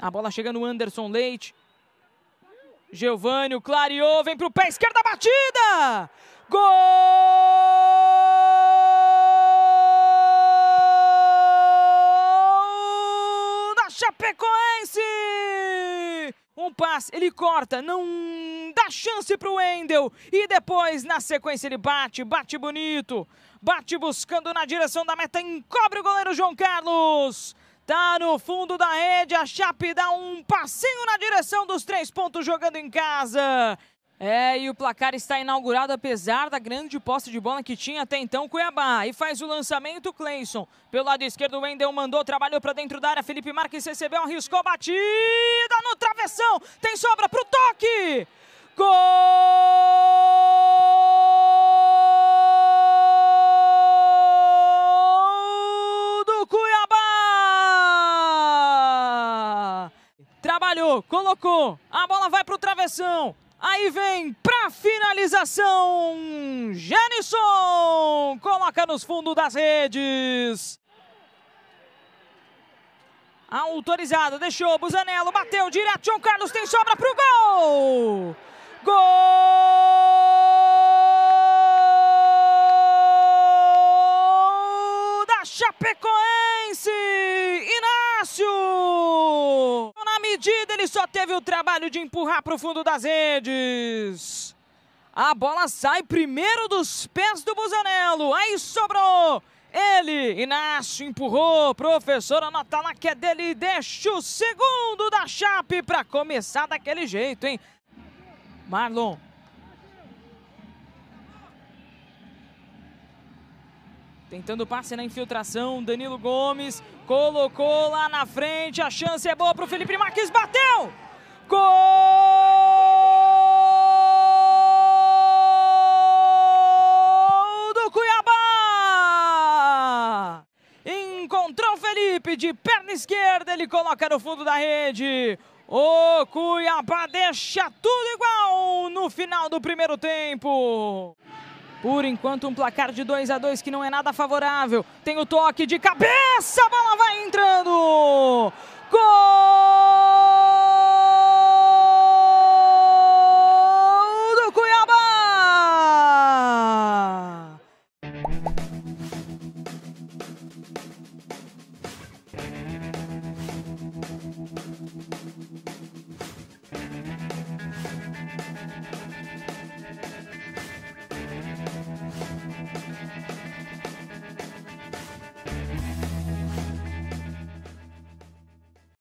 A bola chega no Anderson Leite. Geovânio clareou, vem pro pé esquerdo, a batida! Gol da Chapecoense! Um passe, ele corta, não dá chance pro Wendel. E depois, na sequência, ele bate, bate bonito. Bate buscando na direção da meta, encobre o goleiro João Carlos. Tá no fundo da rede, a Chape dá um passinho na direção dos três pontos jogando em casa. É, e o placar está inaugurado apesar da grande posse de bola que tinha até então Cuiabá. E faz o lançamento Cleison. Pelo lado esquerdo, o Wendel mandou, trabalhou para dentro da área. Felipe Marques recebeu, arriscou, batida no travessão. Tem sobra para o toque. Gol! colocou, a bola vai para o travessão. Aí vem para finalização, Janison coloca nos fundos das redes. Autorizado, deixou, Busanello bateu direto, João Carlos tem sobra para o gol. Gol da Chapecoense! ele só teve o trabalho de empurrar para o fundo das redes. A bola sai primeiro dos pés do Busanello. Aí sobrou ele. Inácio empurrou. Professor, anota lá que é dele. Deixa o segundo da Chape para começar daquele jeito, hein? Marlon Tentando passe na infiltração, Danilo Gomes colocou lá na frente, a chance é boa para o Felipe Marques, bateu! Gol do Cuiabá! Encontrou o Felipe de perna esquerda, ele coloca no fundo da rede. O Cuiabá deixa tudo igual no final do primeiro tempo. Por enquanto, um placar de 2 a 2 que não é nada favorável. Tem o toque de cabeça, a bola vai entrando. Gol!